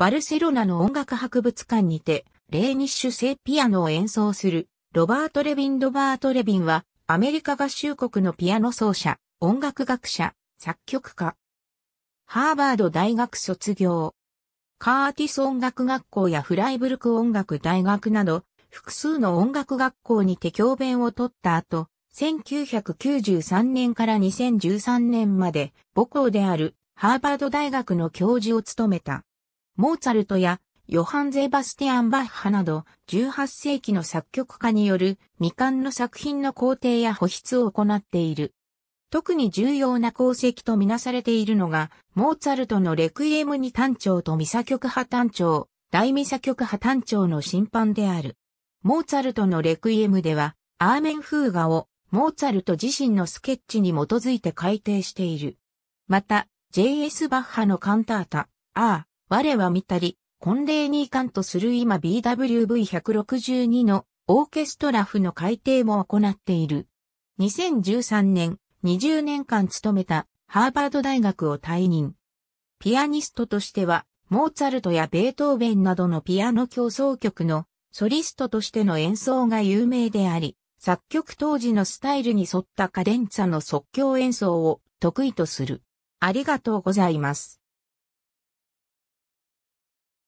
バルセロナの音楽博物館にて、レーニッシュ製ピアノを演奏する、ロバート・レビン・ロバート・レビンは、アメリカ合衆国のピアノ奏者、音楽学者、作曲家。ハーバード大学卒業。カーティス音楽学校やフライブルク音楽大学など、複数の音楽学校にて教鞭を取った後、1993年から2013年まで母校であるハーバード大学の教授を務めた。モーツァルトやヨハン・ゼバスティアン・バッハなど18世紀の作曲家による未完の作品の工程や保筆を行っている。特に重要な功績とみなされているのが、モーツァルトのレクイエムに単調とミサ曲派単調、大ミサ曲派単調の審判である。モーツァルトのレクイエムでは、アーメン風画をモーツァルト自身のスケッチに基づいて改定している。また、J.S. バッハのカンタータ、ア我は見たり、婚礼に遺憾とする今 BWV162 のオーケストラ譜の改訂も行っている。2013年、20年間勤めたハーバード大学を退任。ピアニストとしては、モーツァルトやベートーベンなどのピアノ競争曲のソリストとしての演奏が有名であり、作曲当時のスタイルに沿ったカデンツァの即興演奏を得意とする。ありがとうございます。